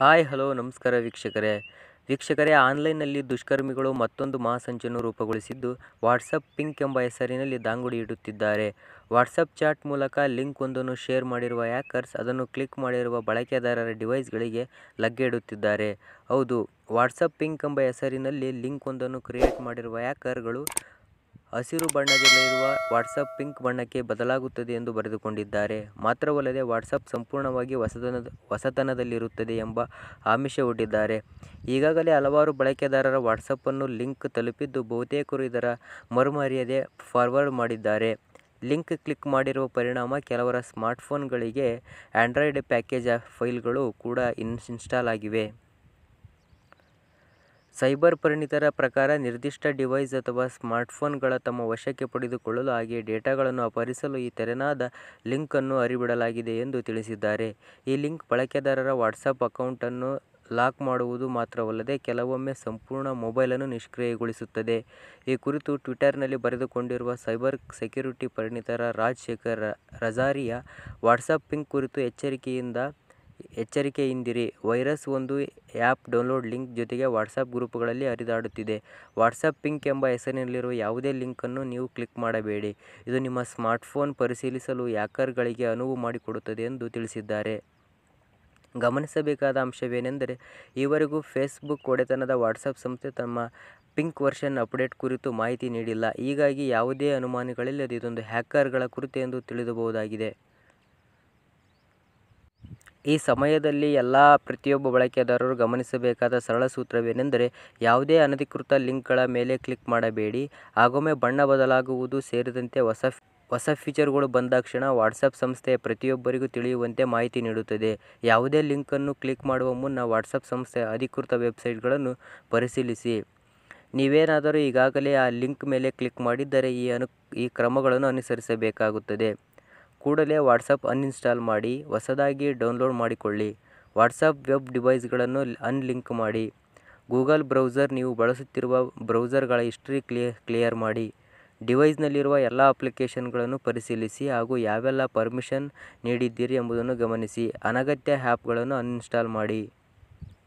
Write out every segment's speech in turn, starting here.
Hi hello ನಮಸ್ಕಾರ ವೀಕ್ಷಕರೇ ವೀಕ್ಷಕರೇ ಆನ್ಲೈನ್ನಲ್ಲಿ ದುಷ್ಕರ್ಮಿಗಳು ಮತ್ತೊಂದು ಮಹಾಸಂಚನ್ನು ರೂಪುಗೊಳಿಸಿದ್ದು ವಾಟ್ಸಪ್ ಪಿಂಕ್ ಎಂಬ ಹೆಸರಿನಲ್ಲಿ ದಾಂಗುಡಿ ಇಡುತ್ತಿದ್ದಾರೆ ವಾಟ್ಸಪ್ ಚಾಟ್ ಮೂಲಕ ಲಿಂಕ್ ಒಂದನ್ನು ಶೇರ್ ಮಾಡಿರುವ ಹ್ಯಾಕರ್ಸ್ ಅದನ್ನು ಕ್ಲಿಕ್ ಮಾಡಿರುವ ಬಳಕೆದಾರರ ಡಿವೈಸ್ಗಳಿಗೆ ಲಗ್ಗೆ ಇಡುತ್ತಿದ್ದಾರೆ ಹೌದು ವಾಟ್ಸಪ್ ಪಿಂಕ್ ಎಂಬ ಹೆಸರಿನಲ್ಲಿ ಲಿಂಕ್ ಒಂದನ್ನು ಕ್ರಿಯೇಟ್ ಮಾಡಿರುವ ಹ್ಯಾಕರ್ಗಳು ಹಸಿರು ಬಣ್ಣದಲ್ಲಿರುವ ವಾಟ್ಸಪ್ ಪಿಂಕ್ ಬಣ್ಣಕ್ಕೆ ಬದಲಾಗುತ್ತದೆ ಎಂದು ಬರೆದುಕೊಂಡಿದ್ದಾರೆ ಮಾತ್ರವಲ್ಲದೆ ವಾಟ್ಸಪ್ ಸಂಪೂರ್ಣವಾಗಿ ಹೊಸತನದ ಹೊಸತನದಲ್ಲಿರುತ್ತದೆ ಎಂಬ ಆಮಿಷ ಈಗಾಗಲೇ ಹಲವಾರು ಬಳಕೆದಾರರ ವಾಟ್ಸಪ್ಪನ್ನು ಲಿಂಕ್ ತಲುಪಿದ್ದು ಬಹುತೇಕರು ಇದರ ಮರುಮರಿಯದೆ ಫಾರ್ವರ್ಡ್ ಮಾಡಿದ್ದಾರೆ ಲಿಂಕ್ ಕ್ಲಿಕ್ ಮಾಡಿರುವ ಪರಿಣಾಮ ಕೆಲವರ ಸ್ಮಾರ್ಟ್ಫೋನ್ಗಳಿಗೆ ಆ್ಯಂಡ್ರಾಯ್ಡ್ ಪ್ಯಾಕೇಜ್ ಫೈಲ್ಗಳು ಕೂಡ ಇನ್ಸ್ಟಾಲ್ ಆಗಿವೆ ಸೈಬರ್ ಪರಿಣಿತರ ಪ್ರಕಾರ ನಿರ್ದಿಷ್ಟ ಡಿವೈಸ್ ಅಥವಾ ಸ್ಮಾರ್ಟ್ಫೋನ್ಗಳ ತಮ್ಮ ವಶಕ್ಕೆ ಪಡೆದುಕೊಳ್ಳಲು ಹಾಗೆ ಡೇಟಾಗಳನ್ನು ಅಪಹರಿಸಲು ಈ ತೆರನಾದ ಲಿಂಕನ್ನು ಅರಿಬಿಡಲಾಗಿದೆ ಎಂದು ತಿಳಿಸಿದ್ದಾರೆ. ಈ ಲಿಂಕ್ ಬಳಕೆದಾರರ ವಾಟ್ಸಾಪ್ ಅಕೌಂಟನ್ನು ಲಾಕ್ ಮಾಡುವುದು ಮಾತ್ರವಲ್ಲದೆ ಕೆಲವೊಮ್ಮೆ ಸಂಪೂರ್ಣ ಮೊಬೈಲನ್ನು ನಿಷ್ಕ್ರಿಯಗೊಳಿಸುತ್ತದೆ. ಈ ಕುರಿತು ಟ್ವಿಟರ್ನಲ್ಲಿ ಬರೆದುಕೊಂಡಿರುವ ಸೈಬರ್ ಸೆಕ್ಯುರಿಟಿ ಪರಿಣಿತರ ರಾಜಶೇಖರ್ ರಜಾರಿಯಾ, ವಾಟ್ಸಾಪ್ ಪಿಂಕ್ ಕುರಿತು ಎಚ್ಚರಿಕೆಯಿಂದ ಎಚ್ಚರಿಕೆಯಿಂದಿರಿ ವೈರಸ್ ಒಂದು ಆ್ಯಪ್ ಡೌನ್ಲೋಡ್ ಲಿಂಕ್ ಜೊತೆಗೆ ವಾಟ್ಸಪ್ ಗ್ರೂಪ್ಗಳಲ್ಲಿ ಹರಿದಾಡುತ್ತಿದೆ ವಾಟ್ಸಪ್ ಪಿಂಕ್ ಎಂಬ ಹೆಸರಿನಲ್ಲಿರುವ ಯಾವುದೇ ಲಿಂಕನ್ನು ನೀವು ಕ್ಲಿಕ್ ಮಾಡಬೇಡಿ ಇದು ನಿಮ್ಮ ಸ್ಮಾರ್ಟ್ಫೋನ್ ಪರಿಶೀಲಿಸಲು ಹ್ಯಾಕರ್ಗಳಿಗೆ ಅನುವು ಮಾಡಿಕೊಡುತ್ತದೆ ಎಂದು ತಿಳಿಸಿದ್ದಾರೆ ಗಮನಿಸಬೇಕಾದ ಅಂಶವೇನೆಂದರೆ ಈವರೆಗೂ ಫೇಸ್ಬುಕ್ ಒಡೆತನದ ವಾಟ್ಸಪ್ ಸಂಸ್ಥೆ ತಮ್ಮ ಪಿಂಕ್ ವರ್ಷನ್ ಅಪ್ಡೇಟ್ ಕುರಿತು ಮಾಹಿತಿ ನೀಡಿಲ್ಲ ಹೀಗಾಗಿ ಯಾವುದೇ ಅನುಮಾನಗಳಿಲ್ಲದೆ ಇದೊಂದು ಹ್ಯಾಕರ್ಗಳ ಕೃತ್ಯ ಎಂದು ತಿಳಿದುಬಹುದಾಗಿದೆ ಈ ಸಮಯದಲ್ಲಿ ಎಲ್ಲ ಪ್ರತಿಯೊಬ್ಬ ಬಳಕೆದಾರರು ಗಮನಿಸಬೇಕಾದ ಸರಳ ಸೂತ್ರವೇನೆಂದರೆ ಯಾವುದೇ ಅನಧಿಕೃತ ಲಿಂಕ್ಗಳ ಮೇಲೆ ಕ್ಲಿಕ್ ಮಾಡಬೇಡಿ ಆಗೊಮ್ಮೆ ಬಣ್ಣ ಬದಲಾಗುವುದು ಸೇರಿದಂತೆ ಹೊಸ ಹೊಸ ಫೀಚರ್ಗಳು ಬಂದಾಕ್ಷಣ ವಾಟ್ಸಪ್ ಸಂಸ್ಥೆಯ ಪ್ರತಿಯೊಬ್ಬರಿಗೂ ತಿಳಿಯುವಂತೆ ಮಾಹಿತಿ ನೀಡುತ್ತದೆ ಯಾವುದೇ ಲಿಂಕನ್ನು ಕ್ಲಿಕ್ ಮಾಡುವ ಮುನ್ನ ವಾಟ್ಸಪ್ ಸಂಸ್ಥೆಯ ಅಧಿಕೃತ ವೆಬ್ಸೈಟ್ಗಳನ್ನು ಪರಿಶೀಲಿಸಿ ನೀವೇನಾದರೂ ಈಗಾಗಲೇ ಆ ಲಿಂಕ್ ಮೇಲೆ ಕ್ಲಿಕ್ ಮಾಡಿದ್ದರೆ ಈ ಅನು ಈ ಕ್ರಮಗಳನ್ನು ಅನುಸರಿಸಬೇಕಾಗುತ್ತದೆ ಕೂಡಲೇ ವಾಟ್ಸಪ್ ಅನ್ಇನ್ಸ್ಟಾಲ್ ಮಾಡಿ ಹೊಸದಾಗಿ ಡೌನ್ಲೋಡ್ ಮಾಡಿಕೊಳ್ಳಿ ವಾಟ್ಸಪ್ ವೆಬ್ ಡಿವೈಸ್ಗಳನ್ನು ಅನ್ಲಿಂಕ್ ಮಾಡಿ ಗೂಗಲ್ ಬ್ರೌಸರ್ ನೀವು ಬಳಸುತ್ತಿರುವ ಬ್ರೌಸರ್ಗಳ ಹಿಸ್ಟ್ರಿ ಕ್ಲಿಯರ್ ಕ್ಲಿಯರ್ ಮಾಡಿ ಡಿವೈಸ್ನಲ್ಲಿರುವ ಎಲ್ಲ ಅಪ್ಲಿಕೇಶನ್ಗಳನ್ನು ಪರಿಶೀಲಿಸಿ ಹಾಗೂ ಯಾವೆಲ್ಲ ಪರ್ಮಿಷನ್ ನೀಡಿದ್ದೀರಿ ಎಂಬುದನ್ನು ಗಮನಿಸಿ ಅನಗತ್ಯ ಆ್ಯಪ್ಗಳನ್ನು ಅನ್ಇನ್ಸ್ಟಾಲ್ ಮಾಡಿ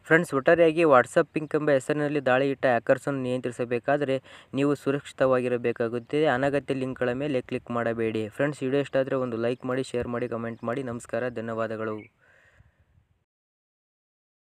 ಫ್ರೆಂಡ್ಸ್ ಒಟ್ಟಾರೆಯಾಗಿ ವಾಟ್ಸಪ್ ಪಿಂಕ್ ಎಂಬ ಹೆಸರಿನಲ್ಲಿ ದಾಳಿ ಇಟ್ಟ ಹ್ಯಾಕರ್ಸನ್ನು ನಿಯಂತ್ರಿಸಬೇಕಾದರೆ ನೀವು ಸುರಕ್ಷಿತವಾಗಿರಬೇಕಾಗುತ್ತದೆ ಅನಗತ್ಯ ಲಿಂಕ್ಗಳ ಮೇಲೆ ಕ್ಲಿಕ್ ಮಾಡಬೇಡಿ ಫ್ರೆಂಡ್ಸ್ ವಿಡಿಯೋ ಇಷ್ಟ ಆದರೆ ಒಂದು ಲೈಕ್ ಮಾಡಿ ಶೇರ್ ಮಾಡಿ ಕಮೆಂಟ್ ಮಾಡಿ ನಮಸ್ಕಾರ ಧನ್ಯವಾದಗಳು